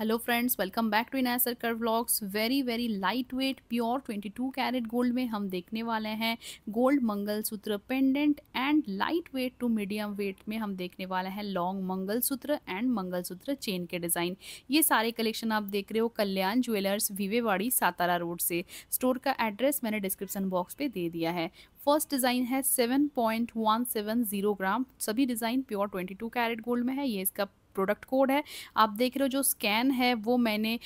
hello friends welcome back to एसर कर vlogs very very light weight pure 22 carat gold में हम देखने वाले हैं gold mangalsutra pendant and light weight to medium weight में हम देखने वाले हैं long mangalsutra and mangalsutra chain के डिज़ाइन ये सारे कलेक्शन आप देख रहे हो कल्याण ज्वेलर्स विवेवाड़ी सातारा रोड से स्टोर का एड्रेस मैंने डिस्क्रिप्सन बॉक्स पर दे दिया है फर्स्ट डिज़ाइन है सेवन ग्राम सभी design pure twenty carat gold में है ये इसका प्रोडक्ट कोड है आप देख रहे हो जो स्कैन है वो मैंने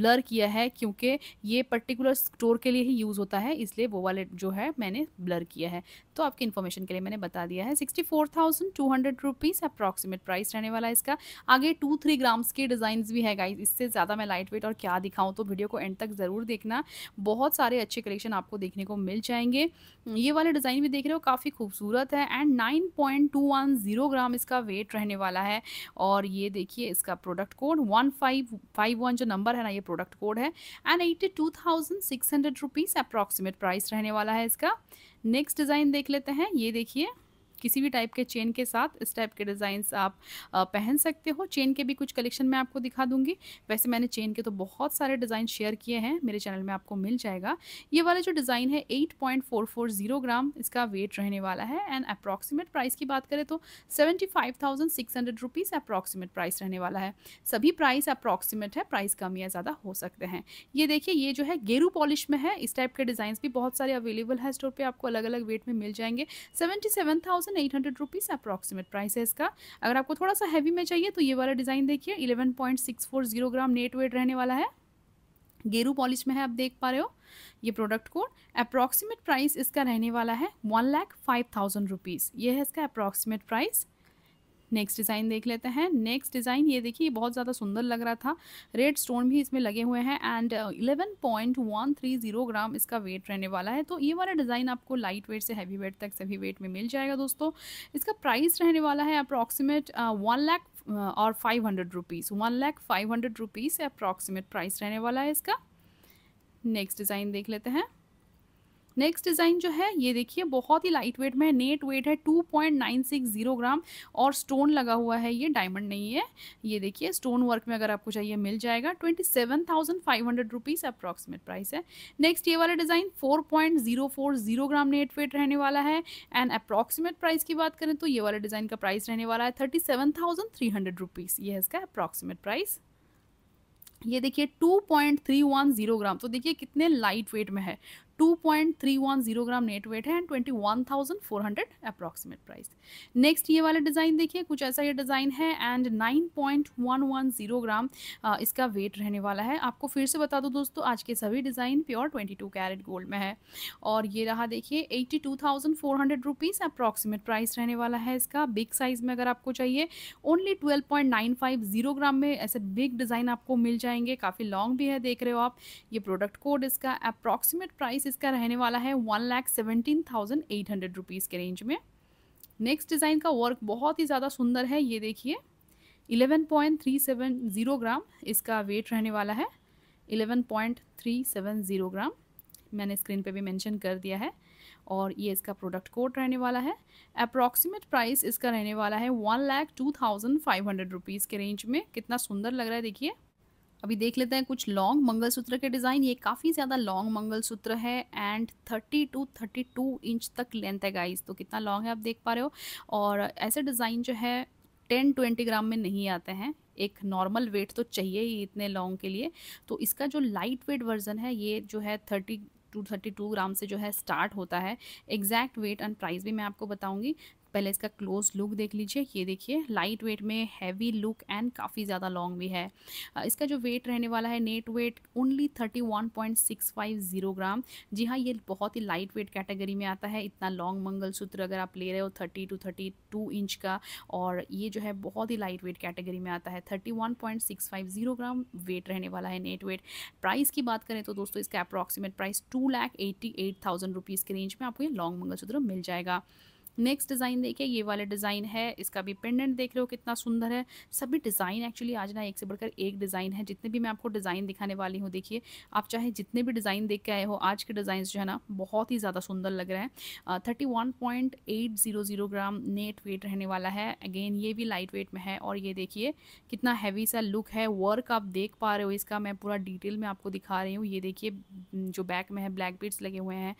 ब्लर किया है क्योंकि ये पर्टिकुलर स्टोर के लिए ही यूज़ होता है इसलिए वो वाले जो है मैंने ब्लर किया है तो आपकी इन्फॉर्मेशन के लिए मैंने बता दिया है sixty four thousand two hundred rupees approximate price रहने वाला है इसका आगे टू थ्री ग्राम्स के डिज़ाइन भी है गाइज इससे ज़्यादा मैं लाइट वेट और क्या दिखाऊँ तो वीडियो को एंड तक ज़रूर देखना बहुत सारे अच्छे कलेक्शन आपको देखने को मिल जाएंगे ये वाले डिज़ाइन भी देख रहे हो काफ़ी खूबसूरत है and nine point two one zero gram इसका वेट रहने वाला है और और ये देखिए इसका product code one five five one जो नंबर है ना ये प्रोडक्ट कोड है and eighty two thousand six hundred rupees approximate price रहने वाला है इसका नेक्स्ट डिज़ाइन देख लेते हैं ये देखिए किसी भी टाइप के चेन के साथ इस टाइप के डिज़ाइंस आप पहन सकते हो चेन के भी कुछ कलेक्शन मैं आपको दिखा दूंगी वैसे मैंने चेन के तो बहुत सारे डिज़ाइन शेयर किए हैं मेरे चैनल में आपको मिल जाएगा ये वाला जो डिज़ाइन है 8.440 ग्राम इसका वेट रहने वाला है एंड अप्रॉक्सीमेट प्राइस की बात करें तो seventy five thousand six hundred rupees approximate price रहने वाला है सभी प्राइस अप्रॉक्सीमेट है प्राइस कम या ज़्यादा हो सकते हैं ये देखिए ये जो है गेरू पॉलिश में है इस टाइप के डिज़ाइन भी बहुत सारे अवेलेबल है स्टोर पर आपको अलग अलग वेट में मिल जाएंगे seventy thousand eight hundred rupees approximate price है इसका अगर आपको थोड़ा सा हैवी में चाहिए तो ये वाला डिज़ाइन देखिए eleven point six four zero gram net weight रहने वाला है गेरू पॉलिश में है आप देख पा रहे हो ये प्रोडक्ट कोड अप्रॉक्सीमेट प्राइस इसका रहने वाला है one lakh five thousand rupees ये है इसका अप्रॉक्सीमेट प्राइस नेक्स्ट डिज़ाइन देख लेते हैं नेक्स्ट डिज़ाइन ये देखिए बहुत ज़्यादा सुंदर लग रहा था रेड स्टोन भी इसमें लगे हुए हैं and eleven point one three zero gram इसका वेट रहने वाला है तो ये वाला डिज़ाइन आपको लाइट वेट से हैवी वेट तक सभी वेट में मिल जाएगा दोस्तों इसका प्राइस रहने वाला है अप्रॉक्सीमेट वन लाख और five hundred rupees one lakh five hundred rupees approximate price रहने वाला है इसका नेक्स्ट डिज़ाइन देख लेते हैं नेक्स्ट डिज़ाइन जो है ये देखिए बहुत ही लाइट वेट में है नेट वेट है 2.960 ग्राम और स्टोन लगा हुआ है ये डायमंड नहीं है ये देखिए स्टोन वर्क में अगर आपको चाहिए मिल जाएगा twenty seven thousand five hundred rupees approximate price है नेक्स्ट ये वाला design four point zero four zero gram net weight रहने वाला है एंड अप्रॉक्सीमेट प्राइस की बात करें तो ये वाला डिज़ाइन का प्राइस रहने वाला है thirty seven thousand three hundred rupees ये है इसका अप्रॉक्सीमेट प्राइस ये देखिए 2.310 ग्राम तो देखिए कितने लाइट वेट में है 2.310 ग्राम नेट वेट है एंड 21,400 अप्रॉक्सीमेट प्राइस नेक्स्ट ये वाला डिज़ाइन देखिए कुछ ऐसा ये डिज़ाइन है एंड 9.110 ग्राम इसका वेट रहने वाला है आपको फिर से बता दो दोस्तों आज के सभी डिज़ाइन प्योर 22 कैरेट गोल्ड में है और ये रहा देखिए 82,400 टू अप्रोक्सीमेट प्राइस रहने वाला है इसका बिग साइज़ में अगर आपको चाहिए ओनली ट्वेल्व ग्राम में ऐसे बिग डिज़ाइन आपको मिल जाएंगे काफ़ी लॉन्ग भी है देख रहे हो आप ये प्रोडक्ट कोड इसका अप्रॉक्सीमेट प्राइस इसका रहने वाला है one lakh seventeen thousand eight hundred rupees के रेंज में नेक्स्ट डिज़ाइन का वर्क बहुत ही ज़्यादा सुंदर है ये देखिए eleven point three seven zero gram इसका वेट रहने वाला है eleven point three seven zero gram मैंने स्क्रीन पे भी मेंशन कर दिया है और ये इसका प्रोडक्ट कोड रहने वाला है अप्रॉक्सीमेट प्राइस इसका रहने वाला है one lakh two thousand five hundred rupees के रेंज में कितना सुंदर लग रहा है देखिए अभी देख लेते हैं कुछ लॉन्ग मंगलसूत्र के डिज़ाइन ये काफ़ी ज़्यादा लॉन्ग मंगलसूत्र है एंड 30 टू 32 इंच तक लेंथ है गाइस तो कितना लॉन्ग है आप देख पा रहे हो और ऐसे डिज़ाइन जो है टेन ट्वेंटी ग्राम में नहीं आते हैं एक नॉर्मल वेट तो चाहिए ही इतने लॉन्ग के लिए तो इसका जो लाइट वेट वर्जन है ये जो है thirty to thirty two gram से जो है स्टार्ट होता है एग्जैक्ट वेट एंड प्राइस भी मैं आपको बताऊंगी पहले इसका क्लोज लुक देख लीजिए ये देखिए लाइट वेट में हैवी लुक एंड काफ़ी ज़्यादा लॉन्ग भी है इसका जो वेट रहने वाला है net weight only thirty one point six five zero gram जी हाँ ये बहुत ही लाइट वेट कैटेगरी में आता है इतना लॉन्ग मंगलसूत्र अगर आप ले रहे हो thirty to thirty two inch का और ये जो है बहुत ही लाइट वेट कैटेगरी में आता है thirty one point six five zero gram weight रहने वाला है नेट वेट प्राइस की बात करें तो दोस्तों इसका approximate price two lakh eighty eight thousand rupees के रेंज में आपको ये लॉन्ग मंगलसूत्र मिल जाएगा नेक्स्ट डिज़ाइन देखिए ये वाला डिज़ाइन है इसका भी पेंडेंट देख रहे हो कितना सुंदर है सभी डिज़ाइन एक्चुअली आज ना एक से बढ़कर एक डिज़ाइन है जितने भी मैं आपको डिज़ाइन दिखाने वाली हूँ देखिए आप चाहे जितने भी डिज़ाइन देख के आए हो आज के डिज़ाइन जो है ना बहुत ही ज़्यादा सुंदर लग रहा है thirty one point eight zero zero gram net weight रहने वाला है अगेन ये भी लाइट वेट में है और ये देखिए कितना हैवी सा लुक है वर्क आप देख पा रहे हो इसका मैं पूरा डिटेल में आपको दिखा रही हूँ ये देखिए जो बैक में है ब्लैक बीट्स लगे हुए हैं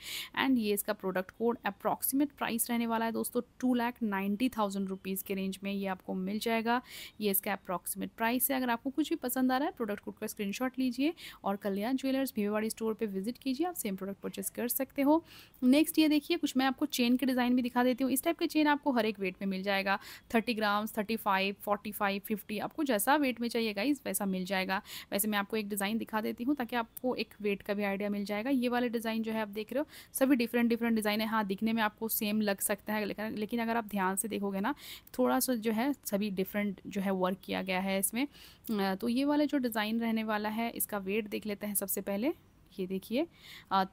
एंड ये इसका प्रोडक्ट कोड अप्रॉक्सीमेट प्राइस रहने वाला है दोस्तों two lakh ninety thousand rupees के रेंज में ये आपको मिल जाएगा ये इसका अप्रॉक्सीमेट प्राइस है अगर आपको कुछ भी पसंद आ रहा है प्रोडक्ट कोड का स्क्रीन लीजिए और कल्याण ज्वेलर्स भीवाड़ी स्टोर पर विजिट कीजिए आप सेम प्रोडक्ट परचेस कर सकते हो नेक्स्ट ये देखिए कुछ मैं आपको चेन के डिज़ाइन भी दिखा देती हूँ इस टाइप के चेन आपको हर एक वेट में मिल जाएगा thirty grams thirty five forty five fifty आपको जैसा वेट में चाहिए गाइज वैसा मिल जाएगा वैसे मैं आपको एक डिज़ाइन दिखा देती हूँ ताकि आपको एक वेट का भी आइडिया मिल जाएगा ये वाले डिज़ाइन जो है आप देख रहे हो सभी डिफरेंट डिफरेंट डिज़ाइन है हाँ दिखने में आपको सेम लग सकता है है लेकिन लेकिन अगर आप ध्यान से देखोगे ना थोड़ा सा जो है सभी डिफरेंट जो है वर्क किया गया है इसमें तो ये वाला जो डिज़ाइन रहने वाला है इसका वेट देख लेते हैं सबसे पहले ये देखिए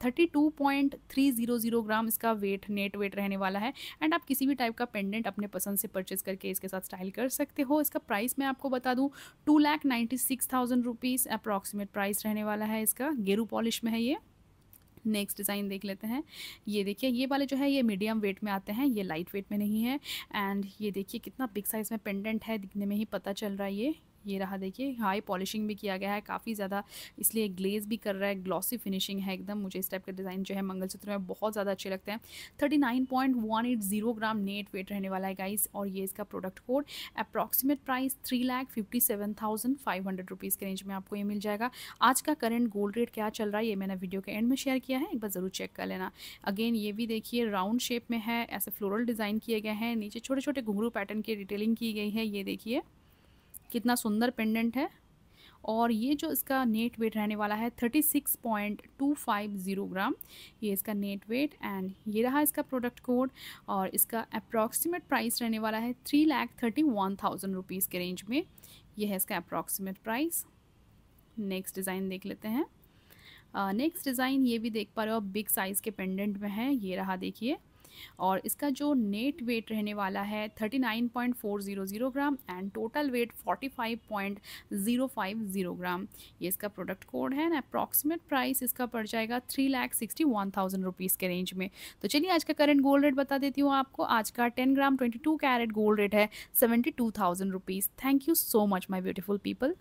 thirty two point three zero zero gram इसका वेट नेट वेट रहने वाला है एंड आप किसी भी टाइप का पेंडेंट अपने पसंद से परचेज करके इसके साथ स्टाइल कर सकते हो इसका प्राइस मैं आपको बता दूं two lakh ninety six thousand rupees approximate price रहने वाला है इसका गेरू पॉलिश में है ये नेक्स्ट डिज़ाइन देख लेते हैं ये देखिए ये वाले जो है ये मीडियम वेट में आते हैं ये लाइट वेट में नहीं है एंड ये देखिए कितना बिग साइज़ में पेंडेंट है दिखने में ही पता चल रहा है ये ये रहा देखिए हाई पॉलिशिंग भी किया गया है काफ़ी ज़्यादा इसलिए ग्लेज भी कर रहा है ग्लॉसी फिनिशिंग है एकदम मुझे इस टाइप का डिज़ाइन जो है मंगलसूत्र में बहुत ज़्यादा अच्छे लगते हैं thirty nine point one eight zero gram net weight रहने वाला है गाइस और ये इसका product code approximate price three lakh fifty seven thousand five hundred rupees के रेंज में आपको ये मिल जाएगा आज का करंट गोल्ड रेट क्या चल रहा है ये मैंने वीडियो के एंड में शेयर किया है एक बार ज़रूर चेक कर लेना अगेन ये भी देखिए राउंड शेप में है ऐसे फ्लोरल डिज़ाइन किए गए हैं नीचे छोटे छोटे घुघरू पैटर्न की डिटेलिंग की गई है ये देखिए कितना सुंदर पेंडेंट है और ये जो इसका नेट वेट रहने वाला है thirty six point two five zero gram ये इसका नेट वेट एंड ये रहा इसका प्रोडक्ट कोड और इसका अप्रॉक्सीमेट प्राइस रहने वाला है three lakh thirty one thousand rupees के रेंज में ये है इसका अप्रॉक्सीमेट प्राइस नेक्स्ट डिज़ाइन देख लेते हैं नेक्स्ट uh, डिज़ाइन ये भी देख पा रहे हो बिग साइज़ के पेंडेंट में है ये रहा देखिए और इसका जो नेट वेट रहने वाला है thirty nine point four zero zero gram and total weight forty five point zero five zero gram ये इसका प्रोडक्ट कोड है एंड अप्रॉक्सीमेट प्राइस इसका पड़ जाएगा three lakh sixty one thousand rupees के रेंज में तो चलिए आज का करंट गोल्ड रेट बता देती हूँ आपको आज का ten gram twenty two carat gold rate है seventy two thousand rupees thank you so much my beautiful people